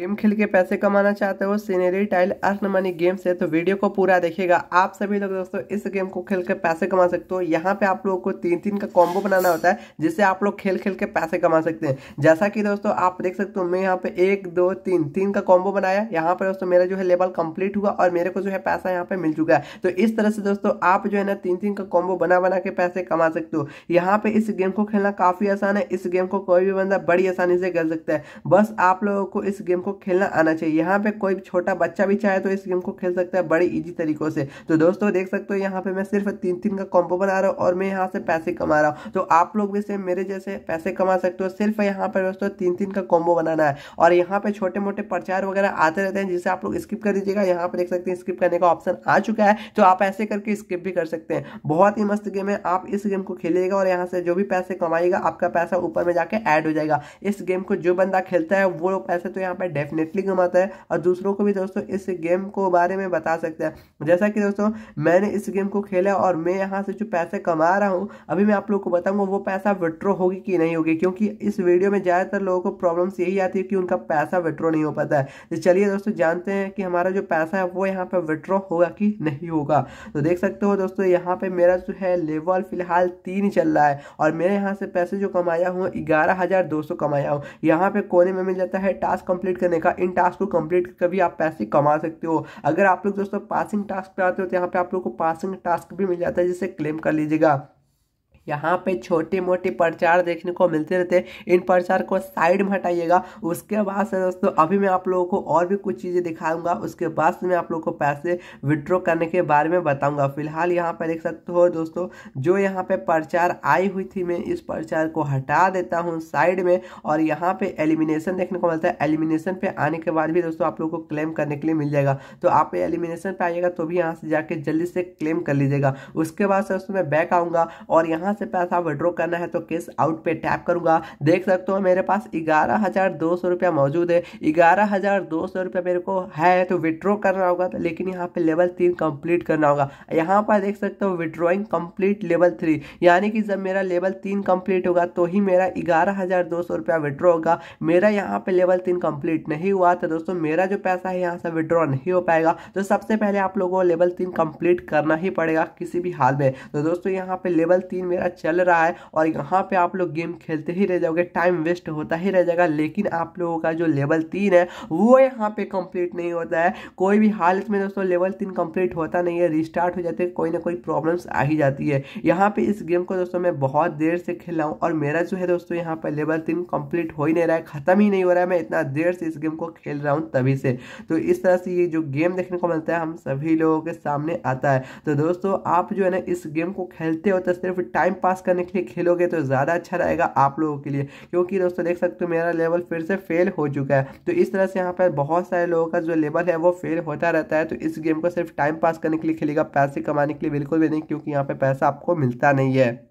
game खेल के पैसे कमाना चाहते हो scenery tile earn money game से तो वीडियो को पूरा देखिएगा आप सभी लोग दोस्तों इस गेम को खेल के पैसे कमा सकते हो यहाँ पे आप लोगों को तीन तीन का कॉम्बो बनाना होता है जिससे आप लोग खेल खेल के पैसे कमा सकते हैं जैसा कि दोस्तों आप देख सकते हो मैं यहाँ पे एक दो तीन तीन का कॉम्बो बनाया यहाँ पर दोस्तों मेरा जो है लेवल कम्प्लीट हुआ और मेरे को जो है पैसा यहाँ पे मिल चुका है तो इस तरह से दोस्तों आप जो है ना तीन तीन का कॉम्बो बना बना के पैसे कमा सकते हो यहाँ पे इस गेम को खेलना काफी आसान है इस गेम को कोई भी बंदा बड़ी आसानी से कर सकता है बस आप लोगों को इस गेम को को खेलना आना चाहिए यहाँ पे कोई छोटा बच्चा भी चाहे तो इस गेम को खेल सकता है बड़ी इजी तरीकों से तो दोस्तों देख सकते हो यहाँ पे मैं सिर्फ तीन तीन का कॉम्पो बना रहा हूँ और मैं यहाँ से पैसे कमा रहा हूँ तो आप लोग भी सेम मेरे जैसे पैसे कमा सकते हो सिर्फ यहाँ पर दोस्तों तीन तीन का कॉम्बो बनाना है और यहाँ पे छोटे मोटे प्रचार वगैरह आते रहते हैं जिसे आप लोग स्किप कर दीजिएगा यहाँ पर देख सकते हैं स्किप करने का ऑप्शन आ चुका है तो आप ऐसे करके स्किप भी कर सकते हैं बहुत ही मस्त गेम है आप इस गेम को खेलिएगा और यहाँ से जो भी पैसे कमाएगा आपका पैसा ऊपर में जाके ऐड हो जाएगा इस गेम को जो बंदा खेलता है वो पैसे तो यहाँ पर है डेफिनेटली कमाता है और दूसरों को भी दोस्तों इस गेम को बारे में बता सकता है जैसा कि दोस्तों मैंने इस गेम को खेला और मैं यहाँ से जो पैसे कमा रहा हूँ अभी मैं आप लोग को बताऊँगा वो पैसा विड्रॉ होगी कि नहीं होगी क्योंकि इस वीडियो में ज़्यादातर लोगों को प्रॉब्लम्स यही आती है कि उनका पैसा विड्रॉ नहीं हो पाता है तो चलिए दोस्तों जानते हैं कि हमारा जो पैसा है वो यहाँ पर विड्रॉ होगा कि नहीं होगा तो देख सकते हो दोस्तों यहाँ पर मेरा जो है लेवल फिलहाल तीन चल रहा है और मैं यहाँ से पैसे जो कमाया हूँ ग्यारह हज़ार दो सौ कमाया हूँ यहाँ पे कोने में मिल जाता है टास्क कंप्लीट करने का इन टास्क को कंप्लीट करके भी आप पैसे कमा सकते हो अगर आप लोग दोस्तों पासिंग टास्क पे आते हो तो यहाँ पे आप लोग को पासिंग टास्क भी मिल जाता है जिसे क्लेम कर लीजिएगा यहाँ पे छोटे मोटे प्रचार देखने को मिलते रहते हैं इन प्रचार को साइड में हटाइएगा उसके बाद से दोस्तों अभी मैं आप लोगों को और भी कुछ चीज़ें दिखाऊंगा उसके बाद से मैं आप लोगों को पैसे विड्रो करने के बारे में बताऊंगा फिलहाल यहाँ पे देख सकते हो दोस्तों जो यहाँ पे प्रचार आई हुई थी मैं इस प्रचार को हटा देता हूँ साइड में और यहाँ पे एलिमिनेशन देखने को मिलता है एलिमिनेशन पे आने के बाद भी दोस्तों आप लोग को क्लेम करने के लिए मिल जाएगा तो आप एलिमिनेशन पे आइएगा तो भी यहाँ से जाके जल्दी से क्लेम कर लीजिएगा उसके बाद से दोस्तों मैं बैक आऊँगा और यहाँ से पैसा विड्रॉ करना है तो किस आउट पे टैप करूंगा देख सकते हो मेरे पास ग्यारह हज़ार दो सौ रुपया मौजूद है ग्यारह हज़ार दो सौ रुपया मेरे को है तो विड्रॉ करना होगा तो लेकिन यहाँ पे लेवल तीन कंप्लीट करना होगा यहाँ पर देख सकते हो विड्रॉइंग कंप्लीट लेवल थ्री यानी कि जब मेरा लेवल तीन कंप्लीट होगा तो ही मेरा ग्यारह हज़ार दो सौ रुपया विड्रॉ होगा मेरा यहाँ पे लेवल तीन कंप्लीट नहीं हुआ तो दोस्तों मेरा जो पैसा है यहाँ से विड्रॉ नहीं हो पाएगा तो सबसे पहले आप लोगों को लेवल तीन कंप्लीट करना ही पड़ेगा किसी भी हाल में तो दोस्तों यहाँ पे लेवल तीन मेरा मेरा चल रहा है और यहाँ पे आप लोग गेम खेलते ही रह जाओगे टाइम वेस्ट होता ही रह जाएगा लेकिन आप लोगों का जो लेवल तीन है वो यहाँ पे कंप्लीट नहीं होता है कोई भी हालत में दोस्तों लेवल तीन कंप्लीट होता नहीं है रिस्टार्ट हो जाते कोई ना कोई प्रॉब्लम्स आ ही जाती है यहाँ पे इस गेम को दोस्तों मैं बहुत देर से खेल रहा हूँ और मेरा जो है दोस्तों यहाँ पर लेवल तीन कंप्लीट हो ही नहीं रहा है ख़त्म ही नहीं हो रहा है मैं इतना देर से इस गेम को खेल रहा हूँ तभी से तो इस तरह से ये जो गेम देखने को मिलता है हम सभी लोगों के सामने आता है तो दोस्तों आप जो है ना इस गेम को खेलते हो तो सिर्फ टाइम टाइम पास करने के लिए खेलोगे तो ज़्यादा अच्छा रहेगा आप लोगों के लिए क्योंकि दोस्तों देख सकते हो मेरा लेवल फिर से फेल हो चुका है तो इस तरह से यहाँ पर बहुत सारे लोगों का जो लेवल है वो फेल होता रहता है तो इस गेम को सिर्फ टाइम पास करने के लिए खेलेगा पैसे कमाने के लिए बिल्कुल भी नहीं क्योंकि यहाँ पर पैसा आपको मिलता नहीं है